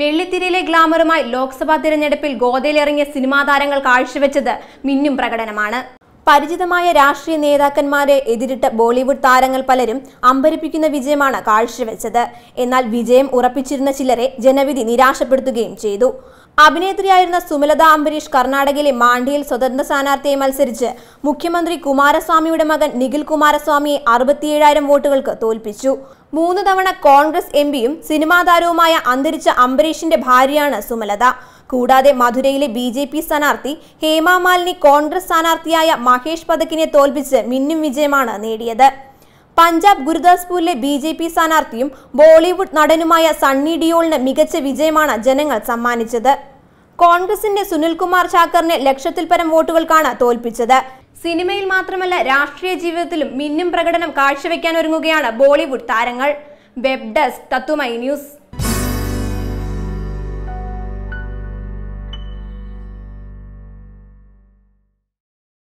വെള്ളിത്തിരയിലെ ഗ്ലാമറുമായി ലോക്സഭാ തിരഞ്ഞെടുപ്പിൽ ഗോതയിലിറങ്ങിയ സിനിമാ താരങ്ങൾ കാഴ്ചവെച്ചത് മിന്നും പ്രകടനമാണ് പരിചിതമായ രാഷ്ട്രീയ നേതാക്കന്മാരെ എതിരിട്ട് ബോളിവുഡ് താരങ്ങൾ പലരും അമ്പരിപ്പിക്കുന്ന വിജയമാണ് കാഴ്ചവെച്ചത് എന്നാൽ വിജയം ഉറപ്പിച്ചിരുന്ന ചിലരെ ജനവിധി നിരാശപ്പെടുത്തുകയും ചെയ്തു അഭിനേത്രിയായിരുന്ന സുമലത അംബരീഷ് കർണാടകയിലെ മാണ്ഡിയിൽ സ്വതന്ത്ര സ്ഥാനാർത്ഥിയെ മത്സരിച്ച് മുഖ്യമന്ത്രി കുമാരസ്വാമിയുടെ മകൻ നിഖിൽ കുമാരസ്വാമിയെ അറുപത്തിയേഴായിരം വോട്ടുകൾക്ക് തോൽപ്പിച്ചു മൂന്ന് തവണ കോൺഗ്രസ് എം പിയും സിനിമാ താരവുമായ അന്തരിച്ച അംബരീഷിന്റെ ഭാര്യയാണ് സുമലത കൂടാതെ മധുരയിലെ ബി ജെ പി സ്ഥാനാർത്ഥി ഹേമാമാലിനി കോൺഗ്രസ് സ്ഥാനാർത്ഥിയായ മഹേഷ് പതക്കിനെ തോൽപ്പിച്ച് മിന്നും വിജയമാണ് നേടിയത് പഞ്ചാബ് ഗുരുദാസ്പൂരിലെ ബി ജെ പി സ്ഥാനാർത്ഥിയും ബോളിവുഡ് നടനുമായ സണ്ണി ഡിയോളിന് മികച്ച വിജയമാണ് ജനങ്ങൾ സമ്മാനിച്ചത് കോൺഗ്രസിന്റെ സുനിൽകുമാർ ചാക്കറിനെ ലക്ഷത്തിൽ പരം വോട്ടുകൾക്കാണ് തോൽപ്പിച്ചത് സിനിമയിൽ മാത്രമല്ല രാഷ്ട്രീയ ജീവിതത്തിലും മിന്നും പ്രകടനം കാഴ്ചവെക്കാൻ ഒരുങ്ങുകയാണ് ബോളിവുഡ് താരങ്ങൾ വെബ് ഡെസ്ക് തത്വമൈ ന്യൂസ്